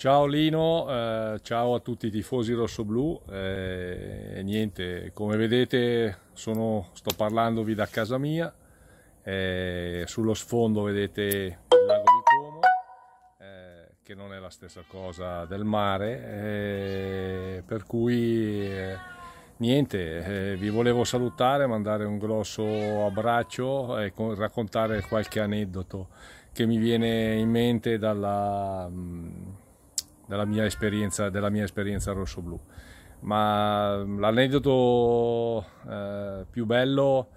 Ciao Lino, eh, ciao a tutti i tifosi rossoblù. Eh, e niente, come vedete sono, sto parlandovi da casa mia. Eh, sullo sfondo vedete il lago di Como, eh, che non è la stessa cosa del mare. Eh, per cui eh, niente, eh, vi volevo salutare, mandare un grosso abbraccio e raccontare qualche aneddoto che mi viene in mente dalla mm, della mia esperienza, della mia esperienza rosso-blu. Ma mm, l'aneddoto eh, più bello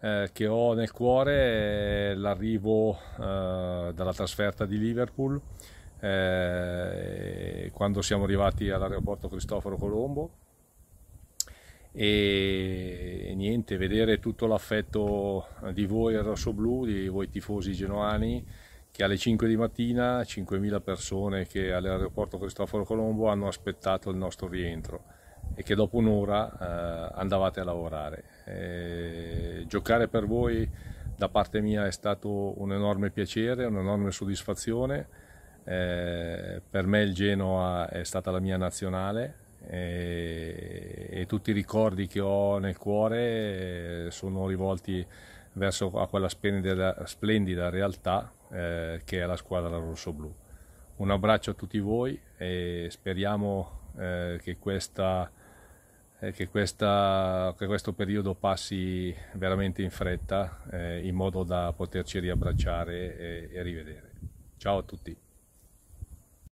eh, che ho nel cuore è l'arrivo eh, dalla trasferta di Liverpool eh, quando siamo arrivati all'aeroporto Cristoforo Colombo e, e niente, vedere tutto l'affetto di voi al rosso-blu, di voi tifosi genoani che alle 5 di mattina 5.000 persone che all'aeroporto Cristoforo Colombo hanno aspettato il nostro rientro e che dopo un'ora eh, andavate a lavorare. E eh, giocare per voi da parte mia è stato un enorme piacere, un'enorme soddisfazione. Eh, per me il Genoa è stata la mia nazionale e, eh, e tutti i ricordi che ho nel cuore eh, sono rivolti verso a quella splendida, splendida realtà eh, che è la squadra rosso-blu. Un abbraccio a tutti voi e speriamo eh, che, questa, eh, che, questa, che, questo periodo passi veramente in fretta eh, in modo da poterci riabbracciare e, e rivedere. Ciao a tutti.